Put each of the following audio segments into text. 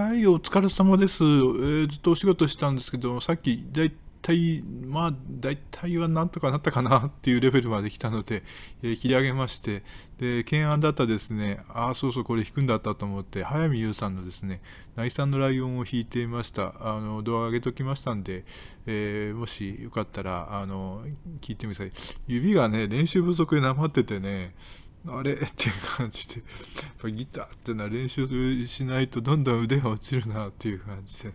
はい、お疲れ様です。えー、ずっとお仕事したんですけど、さっき大体、まあ、大体はなんとかなったかなっていうレベルまで来たので、えー、切り上げまして、で、懸案だったですね、ああ、そうそう、これ弾くんだったと思って、早見優さんのですね、内んのライオンを弾いていました。あの、動画上げておきましたんで、えー、もしよかったら、あの、聞いてみてください。指がね、練習不足でなまっててね、あれって感じでギターってのは練習しないとどんどん腕が落ちるなっていう感じでね、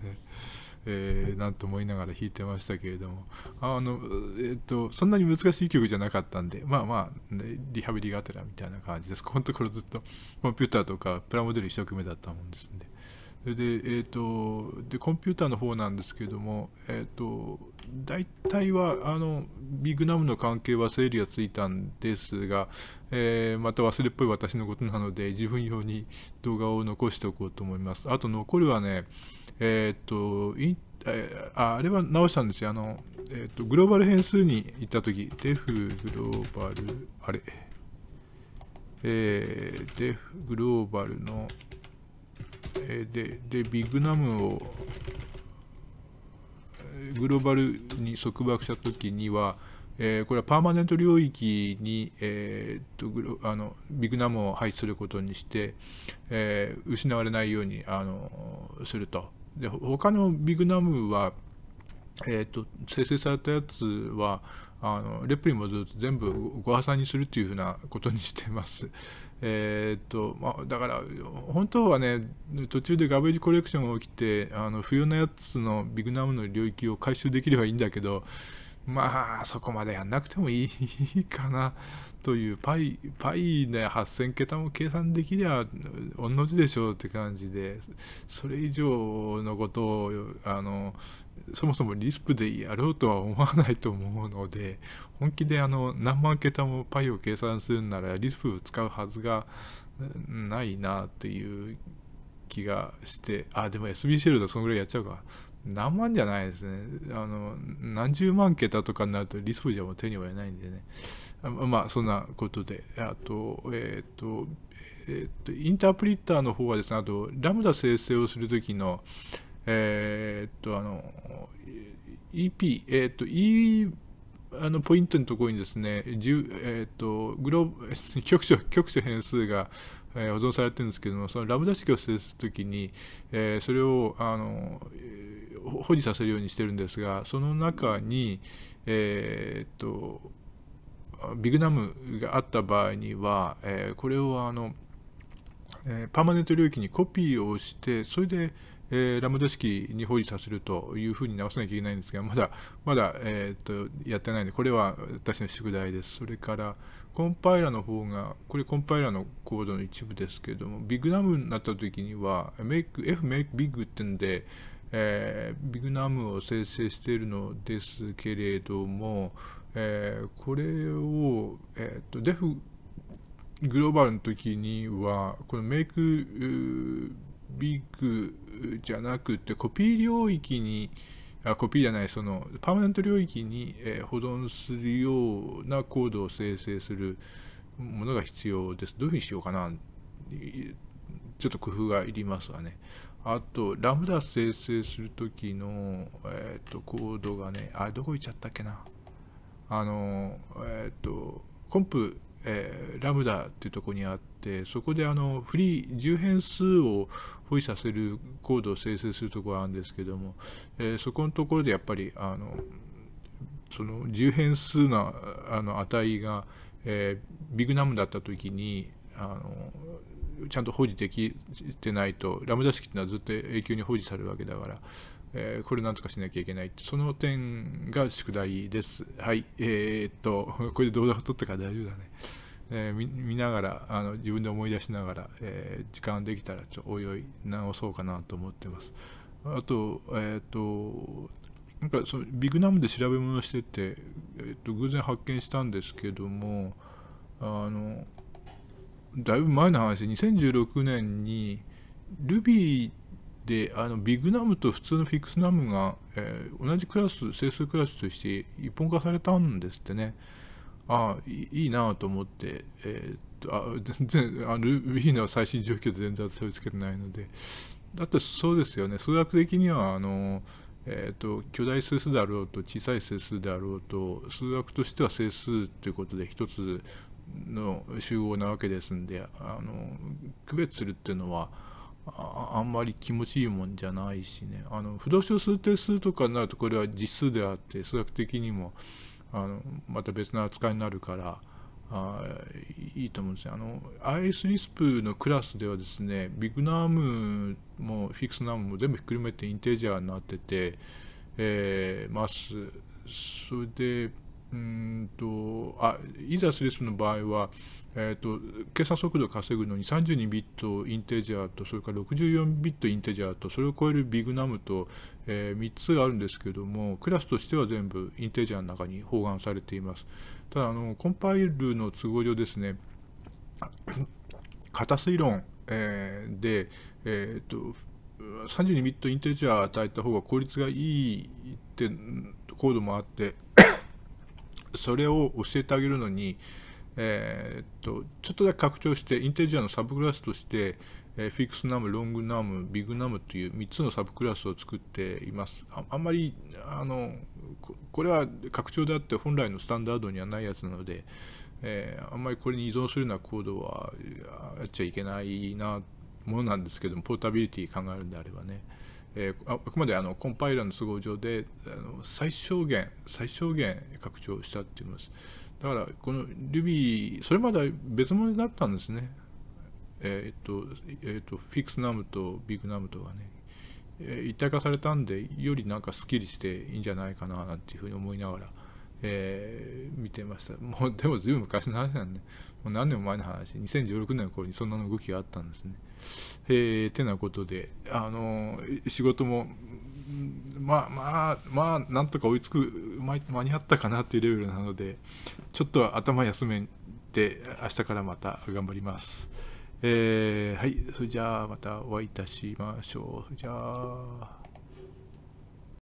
えー、なんと思いながら弾いてましたけれどもあの、えーと、そんなに難しい曲じゃなかったんでまあまあ、ね、リハビリがてらみたいな感じですこのところずっとコンピューターとかプラモデル一生懸命だったもんですんで。それで、えーと、でコンピューターの方なんですけれども、えーと、大体はあのビッグナムの関係は整理がついたんですが、えー、また忘れっぽい私のことなので自分用に動画を残しておこうと思います。あと残るはね、えっ、ー、といえああれは直したんですよ。あの、えっ、ー、と、グローバル変数に行ったとき、デフグローバル、あれ、えー、デフグローバルの、えー、ででビッグナムをグローバルに束縛した時には、えー、これはパーマネント領域に、えー、っとあのビッグナムを配置することにして、えー、失われないようにあのするとで他のビッグナムはえっ、ー、と、生成されたやつは、あのレプリもずっと全部ご破産にするというふうなことにしてます。えー、っと、まあ、だから、本当はね、途中でガベージコレクションが起きて、あの不要なやつのビグナムの領域を回収できればいいんだけど、まあ、そこまでやんなくてもいいかなという、パイ、パイね、8000桁も計算できりゃ、おんの字でしょうって感じで、それ以上のことを、あの、そもそもリスプでやろうとは思わないと思うので、本気であの、何万桁もパイを計算するなら、リスプを使うはずがないなっていう気がして、あ、でも SB シェルドそのぐらいやっちゃうか。何万じゃないですね。あの、何十万桁とかになるとリスプじゃもう手に負えないんでね。あまあ、そんなことで。あと、えっ、ー、と、えっ、ー、と、インタープリッターの方はですね、あと、ラムダ生成をするときの、えっ、ー、と、あの、EP、えっ、と、E、あのポイントのところにですね、えっ、と、グローブ、局所、局所変数が、え保存されてるんですけども、そのラムダ式を生成するときに、えそれを、あの、えー保持させるようにしてるんですがその中に、えー、っとビグナムがあった場合には、えー、これをあの、えー、パーマネント領域にコピーをしてそれで、えー、ラムダ式に保持させるというふうに直さなきゃいけないんですがまだまだ、えー、っとやってないのでこれは私の宿題ですそれからコンパイラの方がこれコンパイラのコードの一部ですけれどもビグナムになった時には F make big ってんでえー、ビグナムを生成しているのですけれども、えー、これを、えーと、デフグローバルの時にはこのメイクビッグじゃなくてコピー領域にあコピーじゃないそのパーマネント領域に、えー、保存するようなコードを生成するものが必要です。どういうふうにしようかなちょっと工夫がいりますわね。あと、ラムダ生成するときの、えっ、ー、と、コードがね、あ、どこ行っちゃったっけな。あの、えっ、ー、と、コンプ、えー、ラムダっていうとこにあって、そこであの、フリー、10変数を保持させるコードを生成するところがあるんですけども、えそこのところでやっぱり、あの、その10変数のあの値が、えビグナムだったときに、あのちゃんと保持できてないとラムダ式っていうのはずっと永久に保持されるわけだから、えー、これなんとかしなきゃいけないその点が宿題ですはいえー、っと これで動画を撮ったから大丈夫だね、えー、見ながらあの自分で思い出しながら、えー、時間できたらちょおいおい直そうかなと思ってますあとえー、っとなんかそのビッグナムで調べ物してて、えっと、偶然発見したんですけどもあのだいぶ前の話で2016年に Ruby であのビグナムと普通のフィックスナムが、えー、同じクラス整数クラスとして一本化されたんですってねああいいなと思って、えー、っあ全然あ Ruby の最新状況で全然取りつけてないのでだってそうですよね数学的にはあのえーと巨大整数であろうと小さい整数であろうと数学としては整数ということで一つの集合なわけですんであの区別するっていうのはあんまり気持ちいいもんじゃないしねあの不動詞数定数とかになるとこれは実数であって数学的にもあのまた別な扱いになるからあいいと思うんですよ、ね。IS リスプのクラスではですねビッグナムもフィクスナムも全部ひっくるめてインテージャーになってて、えー、マそれでうんとあイザスレスの場合は、えーと、計算速度を稼ぐのに32ビットインテジャーとそれから64ビットインテジャーとそれを超えるビグナムと、えー、3つがあるんですけどもクラスとしては全部インテジャーの中に包含されていますただあのコンパイルの都合上ですね型推 論、えー、で、えーと、32ビットインテジャーを与えた方が効率がいいってコードもあってそれを教えてあげるのに、えー、っとちょっとだけ拡張してインテジアのサブクラスとして、えー、フィックスナム、ロングナム、ビッグナムという3つのサブクラスを作っています。ああんまりあのこれは拡張であって本来のスタンダードにはないやつなので、えー、あんまりこれに依存するようなコードはやっちゃいけないなものなんですけどもポータビリティ考えるんであればね。えー、あくまであのコンパイラーの都合上であの最小限最小限拡張したって言いますだからこの Ruby それまでは別物だったんですねえー、っと,、えー、っとフィックスナムとビッグナムとはね、えー、一体化されたんでよりなんかスッキリしていいんじゃないかななんていうふうに思いながら、えー、見てましたもうでもずいぶん昔の話なんで、ね、もう何年も前の話2016年の頃にそんな動きがあったんですねえー、てなことで、あの仕事も、まあまあ、まあ、なんとか追いつく、間に合ったかなというレベルなので、ちょっと頭休めて、明日からまた頑張ります。えー、はい、それじゃあまたお会いいたしましょう。それじゃあ。